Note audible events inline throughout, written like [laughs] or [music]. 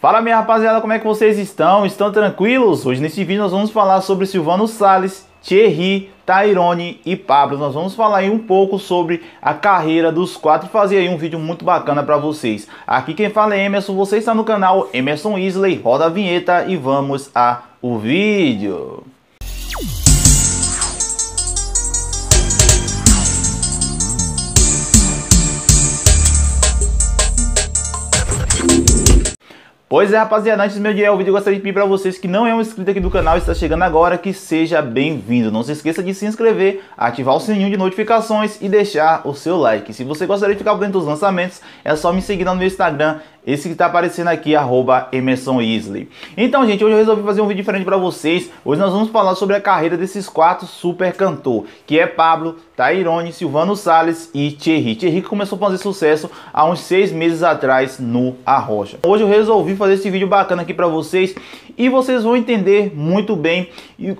Fala minha rapaziada, como é que vocês estão? Estão tranquilos? Hoje nesse vídeo nós vamos falar sobre Silvano Sales, Thierry, Tyrone e Pablo. Nós vamos falar aí um pouco sobre a carreira dos quatro, e fazer aí um vídeo muito bacana para vocês. Aqui quem fala é Emerson, você está no canal Emerson Isley, roda a vinheta e vamos a o vídeo. Pois é, rapaziada, antes do meu dia, ao vídeo, eu gostaria de pedir para vocês que não é um inscrito aqui do canal e está chegando agora, que seja bem-vindo. Não se esqueça de se inscrever, ativar o sininho de notificações e deixar o seu like. Se você gostaria de ficar por dentro dos lançamentos, é só me seguir no meu Instagram, esse que está aparecendo aqui, arroba Emerson Então, gente, hoje eu resolvi fazer um vídeo diferente para vocês. Hoje nós vamos falar sobre a carreira desses quatro super cantor, que é Pablo, Tairone, Silvano Sales e Thierry. Thierry começou a fazer sucesso há uns seis meses atrás no Arrocha. Hoje eu resolvi fazer esse vídeo bacana aqui para vocês e vocês vão entender muito bem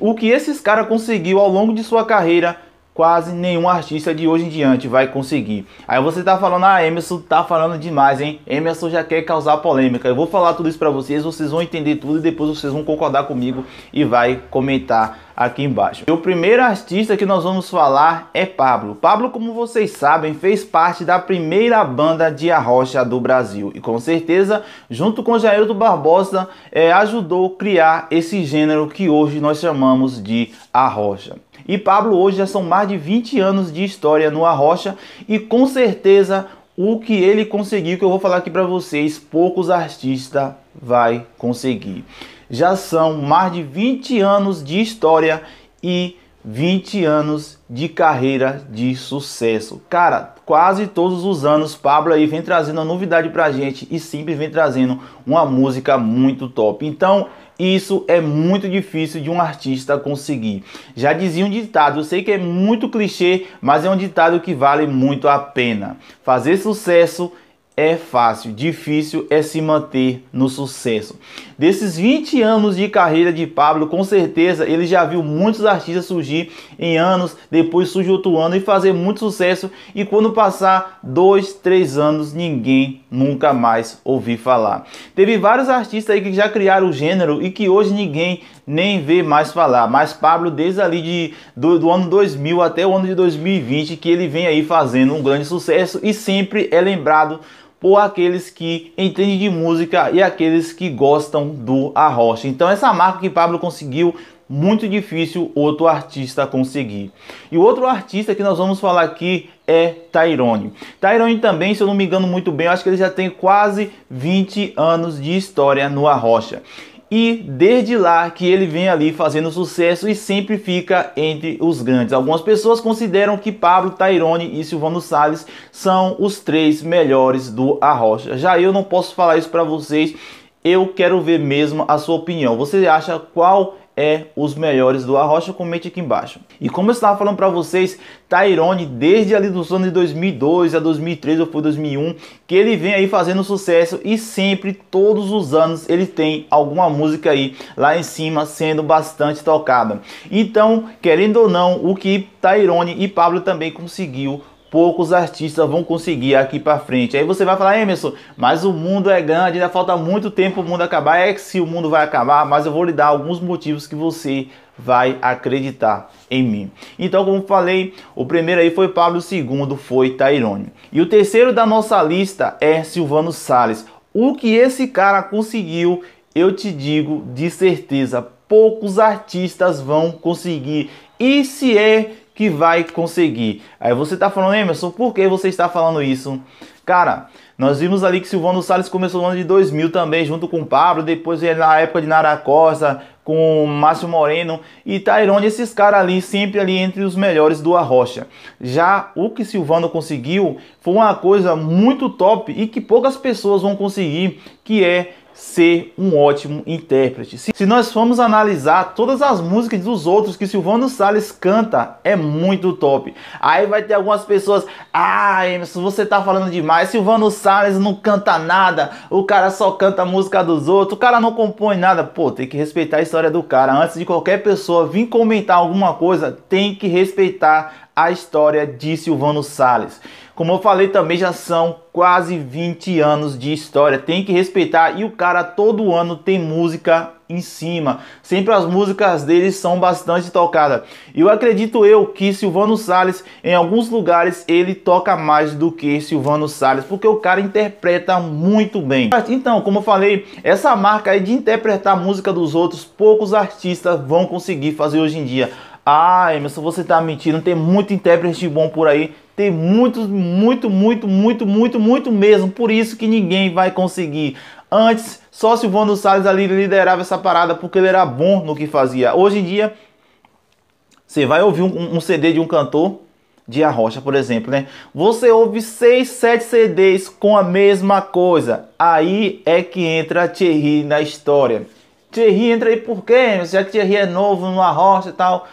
o que esses caras conseguiu ao longo de sua carreira quase nenhum artista de hoje em diante vai conseguir. Aí você tá falando, ah, Emerson tá falando demais, hein? Emerson já quer causar polêmica. Eu vou falar tudo isso para vocês, vocês vão entender tudo e depois vocês vão concordar comigo e vai comentar aqui embaixo. E o primeiro artista que nós vamos falar é Pablo. Pablo, como vocês sabem, fez parte da primeira banda de arrocha do Brasil e com certeza, junto com Jaildo Barbosa, é, ajudou criar esse gênero que hoje nós chamamos de arrocha e Pablo hoje já são mais de 20 anos de história no Arrocha e com certeza o que ele conseguiu, que eu vou falar aqui para vocês, poucos artistas vai conseguir. Já são mais de 20 anos de história e 20 anos de carreira de sucesso. Cara, quase todos os anos Pablo aí vem trazendo a novidade pra gente e sempre vem trazendo uma música muito top. Então, isso é muito difícil de um artista conseguir. Já dizia um ditado, eu sei que é muito clichê, mas é um ditado que vale muito a pena. Fazer sucesso é fácil, difícil é se manter no sucesso. Desses 20 anos de carreira de Pablo, com certeza ele já viu muitos artistas surgir em anos, depois surge outro ano e fazer muito sucesso. E quando passar dois, três anos, ninguém nunca mais ouvi falar. Teve vários artistas aí que já criaram o gênero e que hoje ninguém nem vê mais falar. Mas Pablo, desde ali de, do, do ano 2000 até o ano de 2020, que ele vem aí fazendo um grande sucesso e sempre é lembrado por aqueles que entendem de música e aqueles que gostam do arrocha. Então essa marca que Pablo conseguiu muito difícil outro artista conseguir. E o outro artista que nós vamos falar aqui é Tyrone. Tyrone também, se eu não me engano muito bem, eu acho que ele já tem quase 20 anos de história no Arrocha e desde lá que ele vem ali fazendo sucesso e sempre fica entre os grandes. Algumas pessoas consideram que Pablo Tairone e Silvano Salles são os três melhores do Arrocha. Já eu não posso falar isso para vocês. Eu quero ver mesmo a sua opinião. Você acha qual é os melhores do Arrocha, comente aqui embaixo. E como eu estava falando para vocês, Tyrone, desde ali dos anos de 2002 a 2003 ou foi 2001, que ele vem aí fazendo sucesso e sempre, todos os anos, ele tem alguma música aí lá em cima sendo bastante tocada. Então, querendo ou não, o que Tyrone e Pablo também conseguiu poucos artistas vão conseguir aqui para frente. Aí você vai falar, Emerson, mas o mundo é grande, ainda falta muito tempo o mundo acabar. É que se o mundo vai acabar, mas eu vou lhe dar alguns motivos que você vai acreditar em mim. Então, como falei, o primeiro aí foi Pablo, o segundo foi Tairone. E o terceiro da nossa lista é Silvano Sales. O que esse cara conseguiu, eu te digo de certeza, poucos artistas vão conseguir. E se é que vai conseguir. Aí você está falando, Emerson, por que você está falando isso? Cara, nós vimos ali que Silvano Salles começou no ano de 2000 também, junto com o Pablo, depois na época de Nara Costa, com Márcio Moreno e Tairone, tá esses caras ali, sempre ali entre os melhores do Arrocha. Já o que Silvano conseguiu foi uma coisa muito top e que poucas pessoas vão conseguir, que é ser um ótimo intérprete. Se, se nós formos analisar todas as músicas dos outros que Silvano Salles canta, é muito top. Aí vai ter algumas pessoas, ah, Emerson, você tá falando demais, Silvano Salles não canta nada, o cara só canta a música dos outros, o cara não compõe nada. Pô, tem que respeitar a história do cara. Antes de qualquer pessoa vir comentar alguma coisa, tem que respeitar a história de Silvano Sales. Como eu falei também, já são quase 20 anos de história. Tem que respeitar e o cara todo ano tem música em cima. Sempre as músicas dele são bastante tocadas. E eu acredito eu que Silvano Sales em alguns lugares ele toca mais do que Silvano Sales, porque o cara interpreta muito bem. Então, como eu falei, essa marca aí de interpretar a música dos outros, poucos artistas vão conseguir fazer hoje em dia. Ah, Emerson, você tá mentindo. Tem muito intérprete bom por aí. Tem muito, muito, muito, muito, muito, muito mesmo. Por isso que ninguém vai conseguir. Antes, só Vando Salles ali liderava essa parada porque ele era bom no que fazia. Hoje em dia, você vai ouvir um, um CD de um cantor, de Arrocha, por exemplo, né? Você ouve 6, 7 CDs com a mesma coisa. Aí é que entra Thierry na história. Thierry entra aí por quê? Já que Thierry é novo no Arrocha e tal.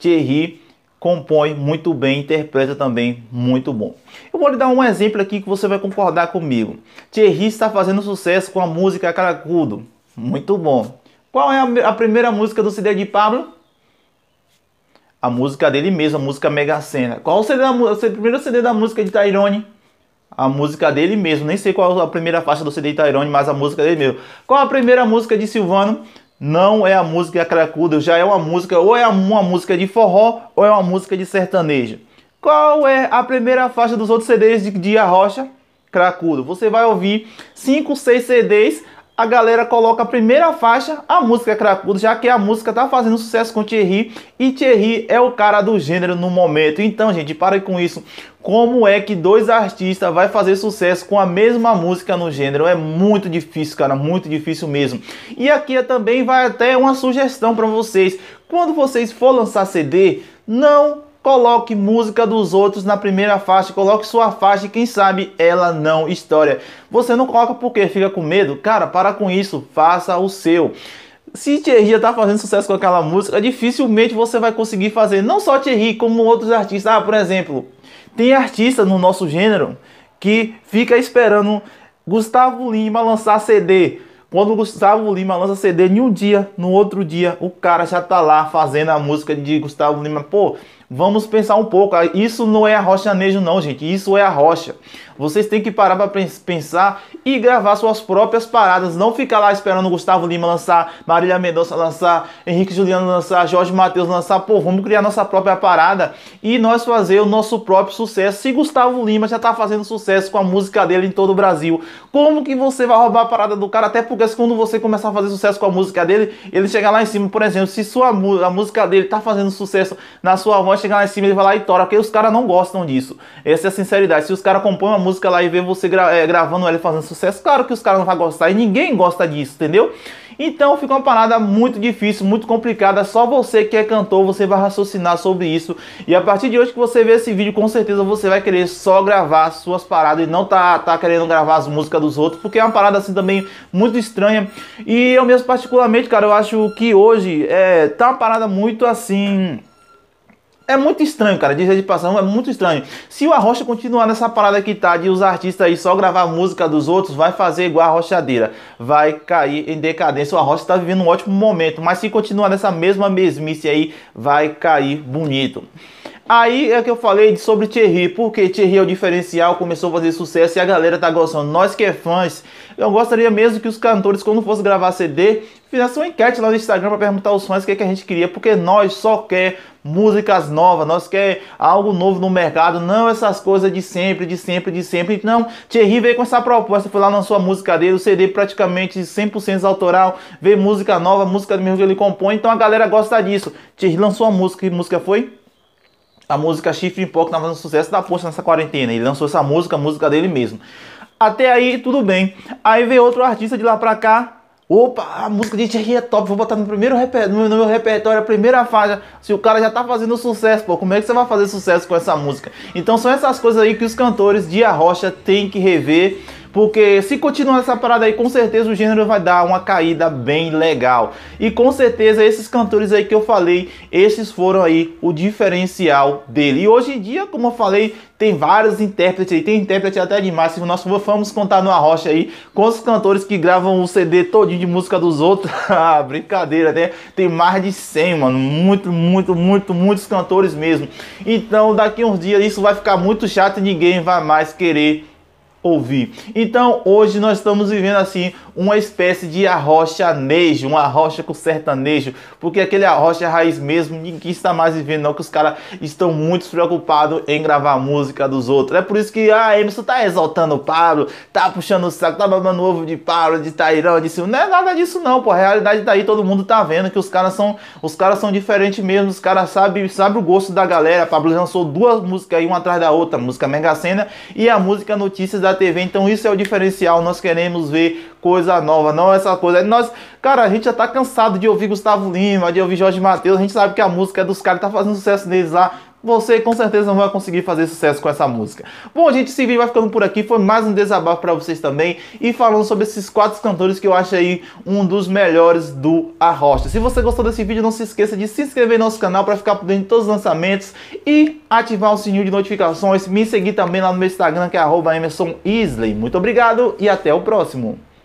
Thierry compõe muito bem, interpreta também muito bom. Eu vou lhe dar um exemplo aqui que você vai concordar comigo. Thierry está fazendo sucesso com a música Caracudo. Muito bom. Qual é a primeira música do CD de Pablo? A música dele mesmo, a música Mega Sena. Qual seria o primeiro CD da música de Tyrone? A música dele mesmo. Nem sei qual é a primeira faixa do CD de Tyrone, mas a música dele mesmo. Qual a primeira música de Silvano? não é a música cracuda, já é uma música, ou é uma música de forró, ou é uma música de sertanejo. Qual é a primeira faixa dos outros CDs de Dia Rocha? Cracudo. Você vai ouvir 5, 6 CDs a galera coloca a primeira faixa, a música é Cracudo, já que a música tá fazendo sucesso com Thierry e Thierry é o cara do gênero no momento. Então, gente, pare com isso. Como é que dois artistas vai fazer sucesso com a mesma música no gênero? É muito difícil, cara, muito difícil mesmo. E aqui também vai até uma sugestão para vocês. Quando vocês for lançar CD, não Coloque música dos outros na primeira faixa, coloque sua faixa e quem sabe ela não história. Você não coloca porque fica com medo? Cara, para com isso, faça o seu. Se Thierry está fazendo sucesso com aquela música, dificilmente você vai conseguir fazer. Não só Thierry, como outros artistas. Ah, por exemplo, tem artista no nosso gênero que fica esperando Gustavo Lima lançar CD. Quando o Gustavo Lima lança CD em um dia, no outro dia, o cara já tá lá fazendo a música de Gustavo Lima. Pô, Vamos pensar um pouco. Ah, isso não é rocha nejo, não, gente. Isso é a rocha. Vocês têm que parar para pensar e gravar suas próprias paradas. Não ficar lá esperando o Gustavo Lima lançar, Marília Mendonça lançar, Henrique Juliano lançar, Jorge Matheus lançar. Pô, vamos criar nossa própria parada e nós fazer o nosso próprio sucesso. Se Gustavo Lima já tá fazendo sucesso com a música dele em todo o Brasil, como que você vai roubar a parada do cara? Até porque quando você começar a fazer sucesso com a música dele, ele chega lá em cima. Por exemplo, se sua a música dele tá fazendo sucesso na sua voz, chegar lá em cima e vai lá e tora, porque os caras não gostam disso. Essa é a sinceridade. Se os caras compõem uma música lá e vê você gra é, gravando ela e fazendo sucesso, claro que os caras não vão gostar e ninguém gosta disso, entendeu? Então fica uma parada muito difícil, muito complicada. Só você que é cantor, você vai raciocinar sobre isso. E a partir de hoje que você vê esse vídeo, com certeza você vai querer só gravar suas paradas e não tá, tá querendo gravar as músicas dos outros, porque é uma parada assim também muito estranha. E eu mesmo particularmente, cara, eu acho que hoje é, tá uma parada muito assim é muito estranho, cara. Dizer de passão, é muito estranho. Se o Arrocha continuar nessa parada que tá de os artistas aí só gravar música dos outros, vai fazer igual a Rochadeira. Vai cair em decadência. O Arrocha tá vivendo um ótimo momento, mas se continuar nessa mesma mesmice aí, vai cair bonito. Aí é que eu falei sobre Thierry, porque Thierry é o diferencial, começou a fazer sucesso e a galera tá gostando. Nós que é fãs, eu gostaria mesmo que os cantores, quando fosse gravar CD, fizessem uma enquete lá no Instagram para perguntar aos fãs o que, é que a gente queria, porque nós só quer músicas novas, nós quer algo novo no mercado, não essas coisas de sempre, de sempre, de sempre. Então, Thierry veio com essa proposta, foi lá lançou a música dele, o CD praticamente 100% autoral, veio música nova, música mesmo que ele compõe, então a galera gosta disso. Thierry lançou a música, que música foi? A música Chifre em Pó, que tava fazendo sucesso da poça nessa quarentena. Ele lançou essa música, a música dele mesmo. Até aí, tudo bem. Aí veio outro artista de lá pra cá. Opa, a música de Thierry é top, vou botar no, primeiro no meu repertório, a primeira faixa. Se o cara já tá fazendo sucesso, pô, como é que você vai fazer sucesso com essa música? Então são essas coisas aí que os cantores de Arrocha têm que rever porque se continuar essa parada aí, com certeza o gênero vai dar uma caída bem legal. E com certeza esses cantores aí que eu falei, esses foram aí o diferencial dele. E hoje em dia, como eu falei, tem vários intérpretes aí, tem intérprete até demais. Se nós vamos contar numa rocha aí com os cantores que gravam o CD todinho de música dos outros, [laughs] ah, brincadeira, né? Tem mais de 100, mano. Muito, muito, muito, muitos cantores mesmo. Então, daqui uns dias isso vai ficar muito chato e ninguém vai mais querer ouvir. Então hoje nós estamos vivendo assim uma espécie de arrochanejo, uma arrocha com sertanejo, porque aquele arrocha é raiz mesmo ninguém está mais vivendo não, que os caras estão muito preocupados em gravar a música dos outros. É por isso que a ah, Emerson tá exaltando o Pablo, tá puxando o saco, tá babando ovo de Pablo, de Tairão, de Silvio. Não é nada disso não, pô. A realidade daí tá aí, todo mundo tá vendo que os caras são os caras são diferentes mesmo, os caras sabem sabe o gosto da galera. Pablo lançou duas músicas aí, uma atrás da outra, a música Mega Sena e a música Notícias da da TV. Então isso é o diferencial. Nós queremos ver coisa nova, não essa coisa. Nós, cara, a gente já tá cansado de ouvir Gustavo Lima, de ouvir Jorge Matheus. A gente sabe que a música é dos caras tá fazendo sucesso neles lá você com certeza não vai conseguir fazer sucesso com essa música. Bom, gente, esse vídeo vai ficando por aqui. Foi mais um desabafo para vocês também. E falando sobre esses quatro cantores que eu acho aí um dos melhores do Arrocha. Se você gostou desse vídeo, não se esqueça de se inscrever no nosso canal para ficar por dentro de todos os lançamentos e ativar o sininho de notificações. Me seguir também lá no meu Instagram, que é arroba Muito obrigado e até o próximo.